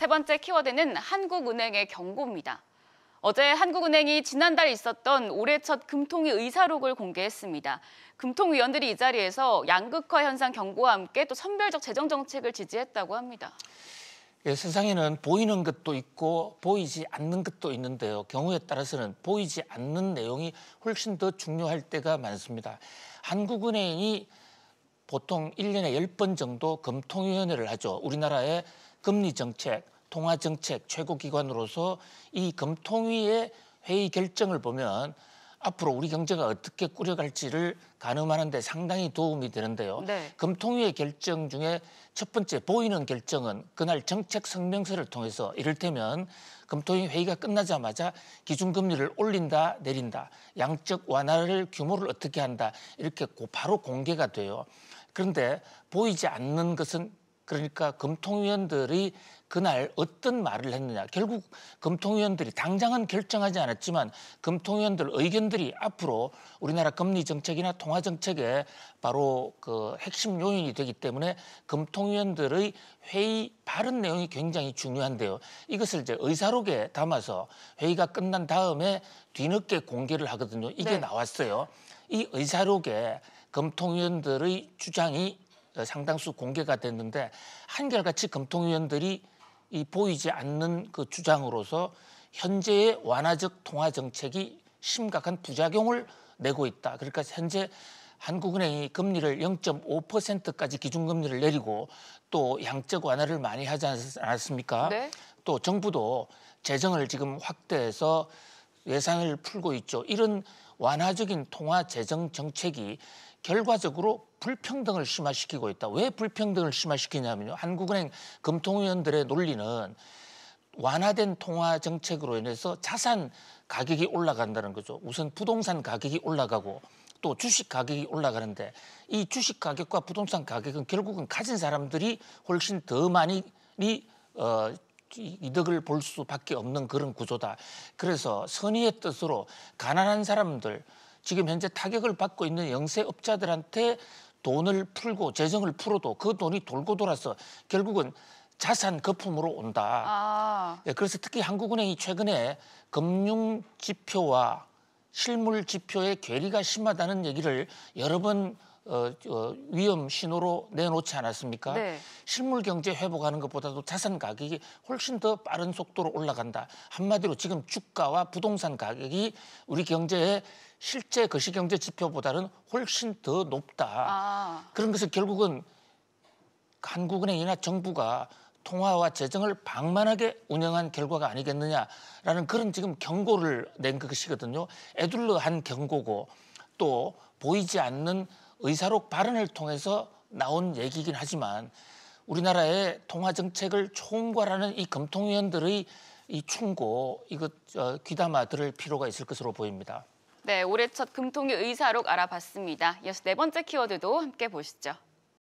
세 번째 키워드는 한국은행의 경고입니다. 어제 한국은행이 지난달 있었던 올해 첫 금통위 의사록을 공개했습니다. 금통위원들이 이 자리에서 양극화 현상 경고와 함께 또 선별적 재정 정책을 지지했다고 합니다. 예, 세상에는 보이는 것도 있고 보이지 않는 것도 있는데요. 경우에 따라서는 보이지 않는 내용이 훨씬 더 중요할 때가 많습니다. 한국은행이 보통 1년에1 0번 정도 금통위원회를 하죠. 우리나라의 금리 정책, 통화 정책 최고 기관으로서 이 금통위의 회의 결정을 보면 앞으로 우리 경제가 어떻게 꾸려갈지를 가늠하는 데 상당히 도움이 되는데요. 네. 금통위의 결정 중에 첫 번째 보이는 결정은 그날 정책 성명서를 통해서 이를테면 금통위 회의가 끝나자마자 기준금리를 올린다 내린다 양적 완화를 규모를 어떻게 한다 이렇게 바로 공개가 돼요. 그런데 보이지 않는 것은 그러니까 금통위원들이 그날 어떤 말을 했느냐. 결국 금통위원들이 당장은 결정하지 않았지만 금통위원들 의견들이 앞으로 우리나라 금리 정책이나 통화 정책에 바로 그 핵심 요인이 되기 때문에 금통위원들의 회의 발언 내용이 굉장히 중요한데요. 이것을 이제 의사록에 담아서 회의가 끝난 다음에 뒤늦게 공개를 하거든요. 이게 네. 나왔어요. 이 의사록에 금통위원들의 주장이 상당수 공개가 됐는데 한결같이 검통위원들이 이 보이지 않는 그 주장으로서 현재의 완화적 통화 정책이 심각한 부작용을 내고 있다. 그러니까 현재 한국은행이 금리를 0.5%까지 기준금리를 내리고 또 양적 완화를 많이 하지 않았습니까? 네. 또 정부도 재정을 지금 확대해서 예상을 풀고 있죠. 이런 완화적인 통화 재정 정책이 결과적으로 불평등을 심화시키고 있다. 왜 불평등을 심화시키냐면요. 한국은행 금통위원들의 논리는 완화된 통화 정책으로 인해서 자산 가격이 올라간다는 거죠. 우선 부동산 가격이 올라가고 또 주식 가격이 올라가는데 이 주식 가격과 부동산 가격은 결국은 가진 사람들이 훨씬 더 많이 어, 이득을 볼 수밖에 없는 그런 구조다. 그래서 선의의 뜻으로 가난한 사람들 지금 현재 타격을 받고 있는 영세업자들한테 돈을 풀고 재정을 풀어도 그 돈이 돌고 돌아서 결국은 자산 거품으로 온다. 아. 예, 그래서 특히 한국은행이 최근에 금융 지표와 실물 지표의 괴리가 심하다는 얘기를 여러 번 어, 어, 위험 신호로 내놓지 않았습니까? 네. 실물 경제 회복하는 것보다도 자산 가격이 훨씬 더 빠른 속도로 올라간다. 한마디로 지금 주가와 부동산 가격이 우리 경제의 실제 거시 경제 지표보다는 훨씬 더 높다. 아. 그런 것을 결국은 한국은행이나 정부가 통화와 재정을 방만하게 운영한 결과가 아니겠느냐라는 그런 지금 경고를 낸 것이거든요. 에둘러한 경고고 또 보이지 않는 의사록 발언을 통해서 나온 얘기긴 하지만 우리나라의 통화 정책을 총괄하는 이 금통위원들의 이 충고 이것 어, 귀담아 들을 필요가 있을 것으로 보입니다. 네, 올해 첫 금통위 의사록 알아봤습니다. 이어서 네 번째 키워드도 함께 보시죠.